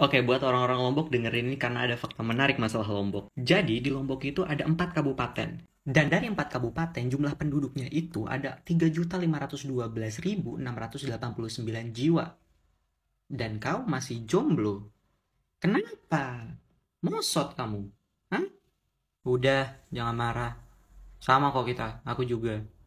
Oke, buat orang-orang Lombok dengerin ini karena ada fakta menarik masalah Lombok. Jadi, di Lombok itu ada empat kabupaten. Dan dari empat kabupaten, jumlah penduduknya itu ada 3.512.689 jiwa. Dan kau masih jomblo. Kenapa? Mosot kamu? Hah? Udah, jangan marah. Sama kok kita, aku juga.